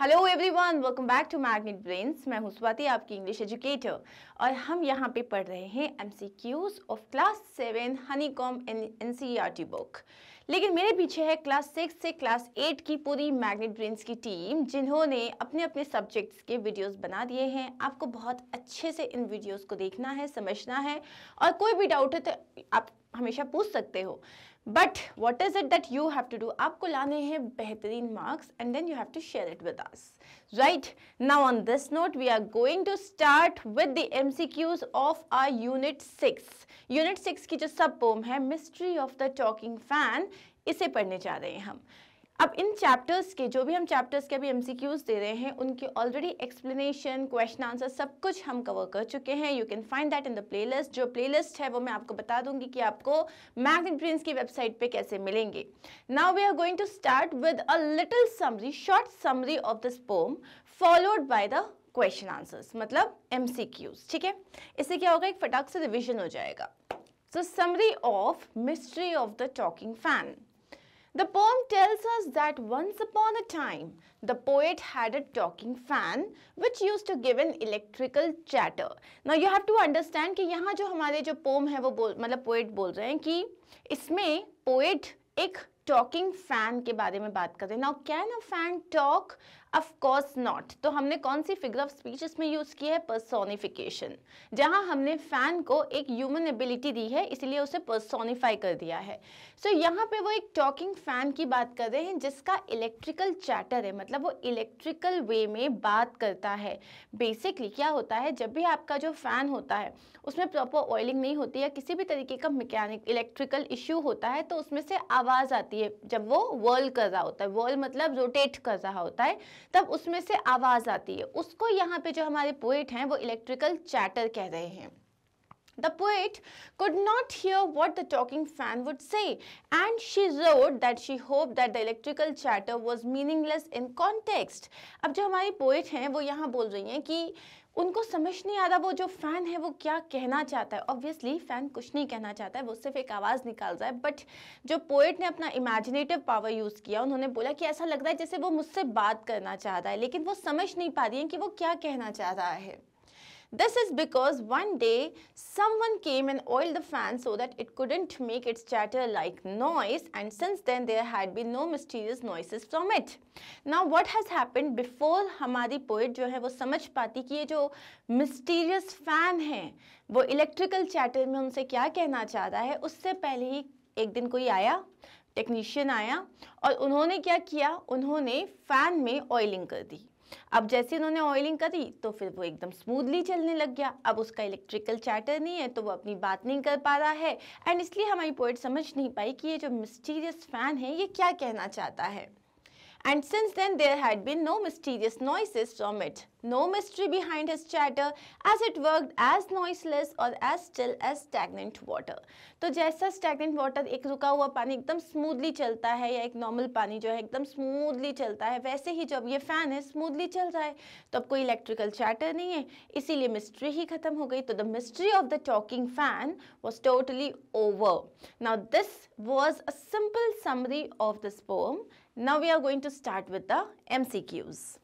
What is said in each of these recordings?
Hello everyone welcome back to Magnet Brains मैं हूँ स्वाति आपकी इंग्लिश एजुकेटर और हम यहाँ पे पढ़ रहे हैं MCQs of class seven Honeycomb एन बुक लेकिन मेरे पीछे है क्लास सिक्स से क्लास एट की पूरी मैग्नेट ब्रेन्स की टीम जिन्होंने अपने अपने सब्जेक्ट्स के वीडियोस बना दिए हैं आपको बहुत अच्छे से इन वीडियोज़ को देखना है समझना है और कोई भी डाउट है तो आप हमेशा पूछ सकते हो but what is it that you have to do आपको लाने हैं बेहतरीन marks and then you have to share it with us right now on this note we are going to start with the M C Qs of our unit six unit six की जो सब poem है mystery of the talking fan इसे पढ़ने जा रहे हैं हम अब इन चैप्टर्स के जो भी हम चैप्टर्स के अभी क्यूज दे रहे हैं उनके ऑलरेडी एक्सप्लेनेशन क्वेश्चन आंसर सब कुछ हम कवर कर चुके हैं you can find that in the playlist जो प्लेलिस्ट है वो मैं आपको बता दूंगी कि आपको मैग्नेट ब्रेन्स की वेबसाइट पे कैसे मिलेंगे now we are going to start with a little summary short summary of this poem followed by the question answers मतलब एम ठीक है इससे क्या होगा एक फटाक से रिविजन हो जाएगा so summary of mystery of the talking fan The poem tells us that once upon a time, the poet had a talking fan which used to give an electrical chatter. Now you have to understand कि यहाँ जो हमारे जो poem है वो बोल मतलब poet बोल रहे हैं कि इसमें poet एक टॉकिंग फैन के बारे में बात करें now can a fan talk of course not तो हमने कौन सी फिगर ऑफ स्पीच इसमें यूज़ की है पर्सोनिफिकेशन जहां हमने फ़ैन को एक ह्यूमन एबिलिटी दी है इसलिए उसे पर्सोनिफाई कर दिया है सो so, यहाँ पे वो एक टॉकिंग फ़ैन की बात कर रहे हैं जिसका इलेक्ट्रिकल चैटर है मतलब वो इलेक्ट्रिकल वे में बात करता है बेसिकली क्या होता है जब भी आपका जो फ़ैन होता है उसमें प्रॉपर ऑयलिंग नहीं होती या किसी भी तरीके का मैकेनिक इलेक्ट्रिकल इश्यू होता है तो उसमें से आवाज़ आती होती है जब वो वर्ल कर रहा होता है वर्ल मतलब रोटेट कर रहा होता है तब उसमें से आवाज़ आती है उसको यहाँ पे जो हमारे पोएट हैं वो इलेक्ट्रिकल चैटर कह रहे हैं The poet could not hear what the talking fan would say, and she wrote that she hoped that the electrical chatter was meaningless in context. अब जो हमारी पोइट हैं वो यहाँ बोल रही हैं कि उनको समझ नहीं आ रहा वो जो फ़ैन है वो क्या कहना चाहता है ऑब्वियसली फ़ैन कुछ नहीं कहना चाहता है वो सिर्फ एक आवाज़ निकाल रहा है बट जो पोइट ने अपना इमेजिनेटिव पावर यूज़ किया उन्होंने बोला कि ऐसा लग रहा है जैसे वो मुझसे बात करना चाह रहा है लेकिन वो समझ नहीं पा रही है कि वो क्या कहना चाह रहा है This is because one day someone came and oiled the fan so that it couldn't make its chatter like noise and since then there had been no mysterious noises from it. Now what has happened before hamari poet jo hai wo samajh pati ki ye jo mysterious fan hai wo electrical chatter mein unse kya kehna चाह रहा है उससे पहले ही एक दिन कोई आया technician आया और उन्होंने क्या किया उन्होंने फ़ैन में ऑयलिंग कर दी अब जैसे उन्होंने ऑयलिंग करी तो फिर वो एकदम स्मूथली चलने लग गया अब उसका इलेक्ट्रिकल चैटर नहीं है तो वो अपनी बात नहीं कर पा रहा है एंड इसलिए हमारी पोइट समझ नहीं पाई कि ये जो मिस्टीरियस फैन है ये क्या कहना चाहता है and since then there had been no mysterious noises from it, no mystery behind his chatter as it worked as noiseless or as still as stagnant water. to jaisa stagnant water ek ruka hua pani ekdam smoothly chalta hai ya ek normal pani jo hai ekdam smoothly chalta hai waise hi jab ye fan है smoothly chal raha hai to ab koi electrical chatter nahi hai isiliye mystery hi khatam ho gayi to the mystery of the talking fan was totally over. Now this was a simple summary of this poem Now we are going to start with the MCQs.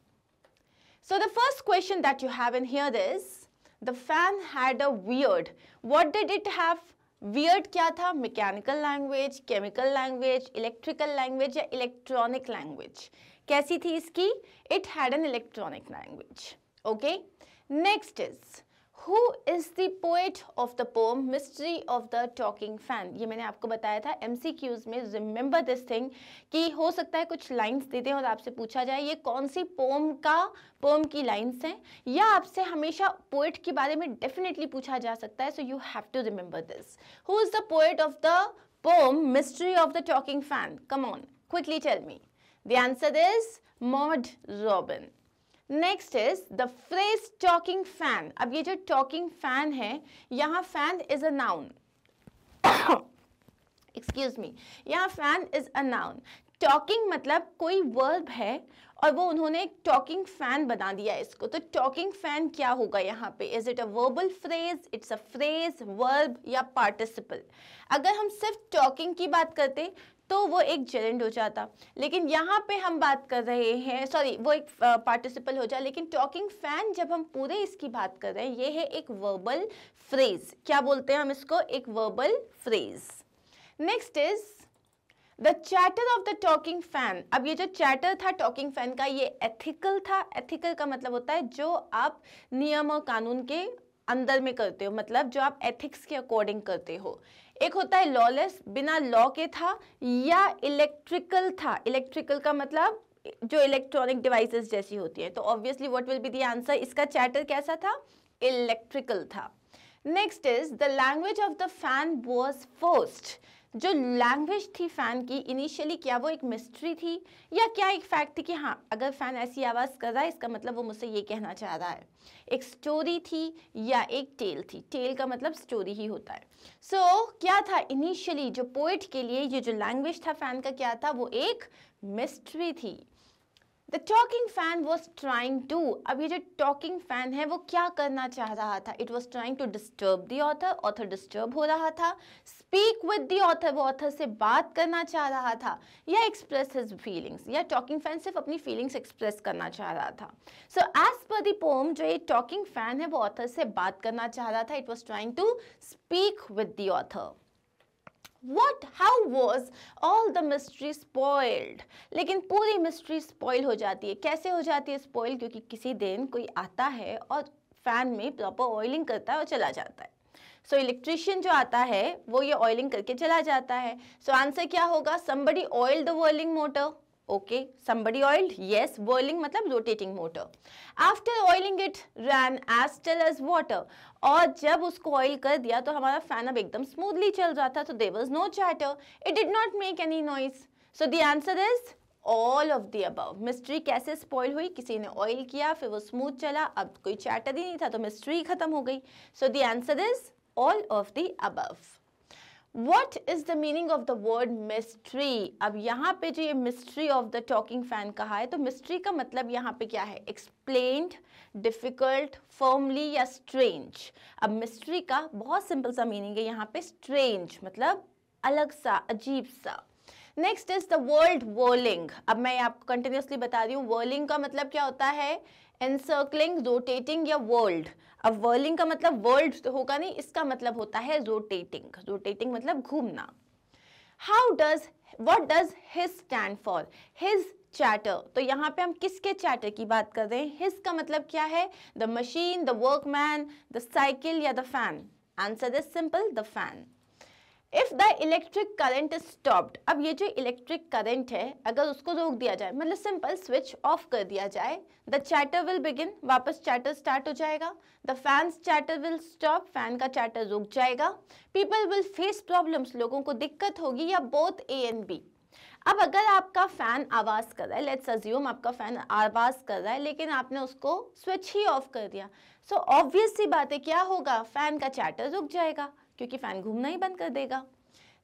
So the first question that you have in here is, the fan had a weird. What did it have? Weird क्या था? Mechanical language, chemical language, electrical language or electronic language. कैसी थी इसकी? It had an electronic language. Okay? Next is, who is the poet of the poem mystery of the talking fan ये मैंने आपको बताया था एम में रिमेंबर दिस थिंग कि हो सकता है कुछ लाइन्स दे दें और आपसे पूछा जाए ये कौन सी पोम का पोम की लाइन्स हैं या आपसे हमेशा पोएट के बारे में डेफिनेटली पूछा जा सकता है so you have to remember this who is the poet of the poem mystery of the talking fan come on quickly tell me the answer is Maud Robin next is the phrase talking fan अब ये जो talking fan है यहां fan is a noun excuse me यहां fan is a noun talking मतलब कोई verb है और वो उन्होंने एक टॉकिंग फैन बना दिया इसको तो टॉकिंग फैन क्या होगा यहाँ पे is it a verbal phrase it's a phrase verb या पार्टिसिपल अगर हम सिर्फ टॉकिंग की बात करते तो वो एक जेरेंड हो जाता लेकिन यहाँ पे हम बात कर रहे हैं सॉरी वो एक पार्टिसिपल हो जाए लेकिन टॉकिंग फैन जब हम पूरे इसकी बात कर रहे हैं ये है एक वर्बल फ्रेज क्या बोलते हैं हम इसको एक verbal phrase next is the chatter of the talking fan अब ये जो चैटर था टॉकिंग फैन का ये एथिकल था एथिकल का मतलब होता है जो आप नियम और कानून के अंदर में करते हो मतलब जो आप एथिक्स के अकॉर्डिंग करते हो एक होता है लॉलेस बिना लॉ के था या इलेक्ट्रिकल था इलेक्ट्रिकल का मतलब जो इलेक्ट्रॉनिक डिवाइसेस जैसी होती है तो obviously what will be the answer इसका चैटर कैसा था इलेक्ट्रिकल था next is the language of the fan was first जो लैंग्वेज थी फ़ैन की इनिशियली क्या वो एक मिस्ट्री थी या क्या एक फैक्ट थी कि हाँ अगर फ़ैन ऐसी आवाज़ कर रहा है इसका मतलब वो मुझसे ये कहना चाह रहा है एक स्टोरी थी या एक टेल थी टेल का मतलब स्टोरी ही होता है सो so, क्या था इनिशियली जो पोइट के लिए ये जो लैंग्वेज था फ़ैन का क्या था वो एक मिस्ट्री थी the talking fan was trying to अब ये जो टॉकिंग फैन है वो क्या करना चाह रहा था it was trying to disturb the author author disturb हो रहा था स्पीक विद दी ऑथर वो ऑथर से बात करना चाह रहा था या एक्सप्रेस हिज फीलिंग्स या टॉकिंग फैन सिर्फ अपनी फीलिंग्स एक्सप्रेस करना चाह रहा था सो एज पर दी पोम जो ये टॉकिंग फैन है वो ऑथर से बात करना चाह रहा था it was trying to speak with the author what how was all the mystery spoiled लेकिन पूरी मिस्ट्री स्पॉइल हो जाती है कैसे हो जाती है स्पॉइल क्योंकि किसी दिन कोई आता है और फैन में प्रॉपर ऑयलिंग करता है और चला जाता है सो so, इलेक्ट्रिशियन जो आता है वो ये ऑयलिंग करके चला जाता है सो so, आंसर क्या होगा somebody oiled the whirling motor okay somebody oiled yes boiling मतलब rotating motor after oiling it ran as tail as water और जब उसको ऑयल कर दिया तो हमारा फैन अब एकदम स्मूथली चल रहा था तो there was no chatter it did not make any noise so the answer is all of the above mystery कैसे स्पॉइल हुई किसी ने ऑयल किया फिर वो स्मूथ चला अब कोई चैटर ही नहीं था तो मिस्ट्री खत्म हो गई so the answer is all of the above what is the meaning of the word mystery अब यहाँ पे जो ये mystery of the talking fan कहा है तो मिस्ट्री का मतलब यहाँ पे क्या है एक्सप्लेन्ड डिफ़िकल्ट फर्मली या स्ट्रेंज अब मिस्ट्री का बहुत सिंपल सा मीनिंग है यहाँ पे स्ट्रेंज मतलब अलग सा अजीब सा next is the world whirling अब मैं आपको कंटिन्यूसली बता रही हूँ वर्लिंग का मतलब क्या होता है एनसर्कलिंग रोटेटिंग या वर्ल्ड अब वर्लिंग का मतलब वर्ल्ड तो होगा नहीं इसका मतलब होता है रोटेटिंग रोटेटिंग मतलब घूमना how does what does his stand for his chatter तो यहाँ पे हम किसके चैटर की बात कर रहे हैं हिज का मतलब क्या है the machine the workman the cycle या the fan answer is simple the fan if the electric current is stopped अब ये जो इलेक्ट्रिक करंट है अगर उसको रोक दिया जाए मतलब सिंपल स्विच ऑफ कर दिया जाए द चैटर विल बिगिन वापस चैटर स्टार्ट हो जाएगा the fan's chatter will stop fan का चैटर रुक जाएगा पीपल विल फेस प्रॉब्लम्स लोगों को दिक्कत होगी या बोथ ए एंड बी अब अगर आपका फ़ैन आवाज़ कर रहा है लेट्स अज्यूम आपका फ़ैन आवाज़ कर रहा है लेकिन आपने उसको स्विच ही ऑफ कर दिया सो so, ऑब्वियस सी बात है क्या होगा फ़ैन का चैटर रुक जाएगा क्योंकि फैन घूमना ही बंद कर देगा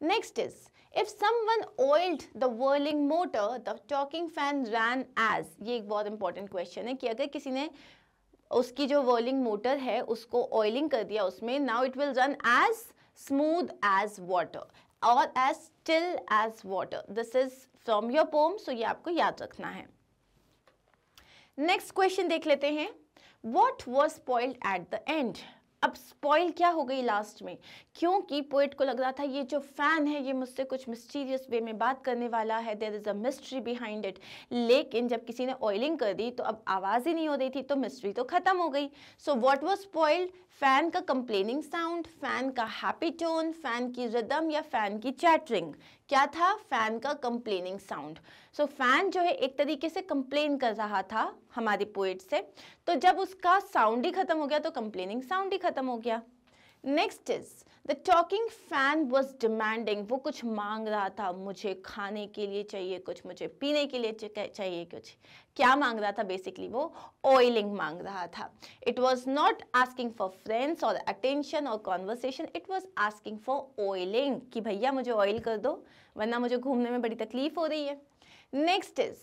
next is if one oiled the whirling motor the talking fan ran as ये एक बहुत इंपॉर्टेंट क्वेश्चन है कि अगर किसी ने उसकी जो वर्लिंग मोटर है उसको ऑयलिंग कर दिया उसमें now it will run as smooth as water और as still as water this is from your poem so ये आपको याद रखना है नेक्स्ट क्वेश्चन देख लेते हैं what was spoiled at the end अब स्पॉइल क्या हो गई लास्ट में क्योंकि पोइट को लग रहा था ये जो फ़ैन है ये मुझसे कुछ मिस्टीरियस वे में बात करने वाला है there is a mystery behind it लेकिन जब किसी ने ऑयलिंग कर दी तो अब आवाज़ ही नहीं हो रही थी तो मिस्ट्री तो ख़त्म हो गई so what was spoiled fan का कंप्लेनिंग साउंड फ़ैन का हैप्पी टोन फ़ैन की रिदम या फ़ैन की चैटरिंग क्या था फ़ैन का complaining sound so so, fan जो है एक तरीके से कंप्लेन कर रहा था हमारे पोइट से तो जब उसका साउंड ही खत्म हो गया तो कंप्लेनिंग साउंड ही खत्म हो गया next is the talking fan was demanding वो कुछ मांग रहा था मुझे खाने के लिए चाहिए कुछ मुझे पीने के लिए चाहिए कुछ क्या मांग रहा था बेसिकली वो ऑयलिंग मांग रहा था it was not asking for friends और अटेंशन और conversation it was asking for oiling कि भैया मुझे ऑयल कर दो वरना मुझे घूमने में बड़ी तकलीफ हो रही है next is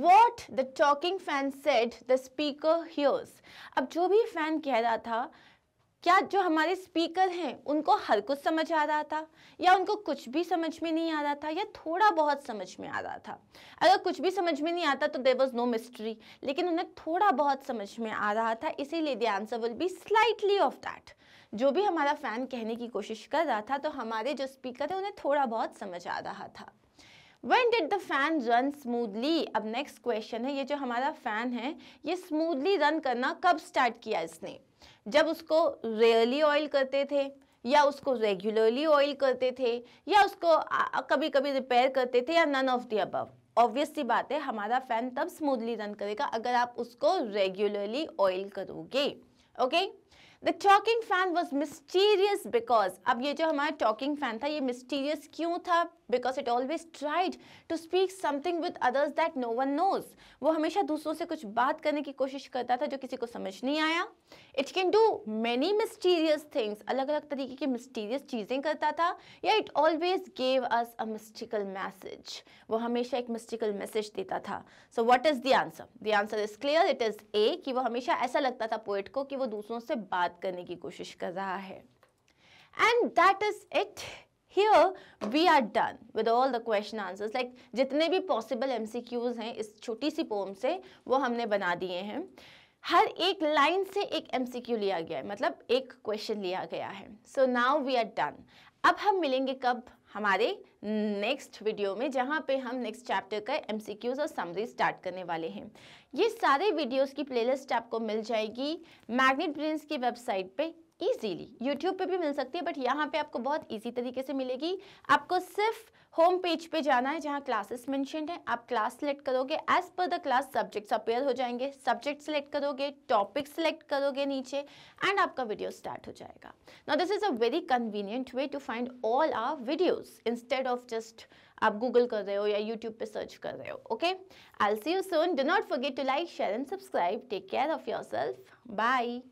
what the talking fan set the speaker hears अब जो भी फैन कह रहा था क्या जो हमारे स्पीकर हैं उनको हर कुछ समझ आ रहा था या उनको कुछ भी समझ में नहीं आ रहा था या थोड़ा बहुत समझ में आ रहा था अगर कुछ भी समझ में नहीं आता तो देर वॉज नो मिस्ट्री लेकिन उन्हें थोड़ा बहुत समझ में आ रहा था इसीलिए the answer will be slightly off that जो भी हमारा फ़ैन कहने की कोशिश कर रहा था तो हमारे जो स्पीकर है उन्हें थोड़ा बहुत समझ आ रहा था When did the fan run smoothly? अब नेक्स्ट क्वेश्चन है ये जो हमारा फैन है ये स्मूदली रन करना कब स्टार्ट किया इसने जब उसको रेयरली ऑयल करते थे या उसको रेगुलरली ऑयल करते थे या उसको कभी कभी रिपेयर करते थे या none of the above obvious सी बात है हमारा फैन तब स्मूथली रन करेगा अगर आप उसको रेगुलरली ऑयल करोगे okay okay? The talking fan was mysterious because अब ये जो हमारा टॉकिंग फैन था ये मिस्टीरियस क्यों था because it always tried to speak something with others that no one knows वो हमेशा दूसरों से कुछ बात करने की कोशिश करता था जो किसी को समझ नहीं आया it can do many mysterious things अलग अलग तरीके की मिस्टीरियस चीज़ें करता था या it always gave us a mystical message वो हमेशा एक मिस्टिकल मैसेज देता था so what is the answer the answer is clear it is a कि वो हमेशा ऐसा लगता था पोइट को कि वो दूसरों से बात बात करने की कोशिश कर रहा है and that is it here we are done with all the question answers like जितने भी पॉसिबल एम हैं इस छोटी सी पोम से वो हमने बना दिए हैं हर एक लाइन से एक एम लिया गया है मतलब एक क्वेश्चन लिया गया है so now we are done अब हम मिलेंगे कब हमारे नेक्स्ट वीडियो में जहाँ पे हम नेक्स्ट चैप्टर का एमसीक्यूज और समरी स्टार्ट करने वाले हैं ये सारे वीडियोस की प्लेलिस्ट आपको मिल जाएगी मैग्नेट ब्रेन्स की वेबसाइट पे ईजीली यूट्यूब पे भी मिल सकती है बट यहाँ पे आपको बहुत ईजी तरीके से मिलेगी आपको सिर्फ होम पेज पे जाना है जहाँ क्लासेस मैंशन है आप क्लास सेलेक्ट करोगे as per the class subjects appear हो जाएंगे सब्जेक्ट सेलेक्ट करोगे टॉपिक सेलेक्ट करोगे नीचे एंड आपका वीडियो स्टार्ट हो जाएगा now this is a very convenient way to find all our videos instead of just आप गूगल कर रहे हो या यूट्यूब पे सर्च कर रहे हो okay I see you soon do not forget to like share and subscribe take care of yourself by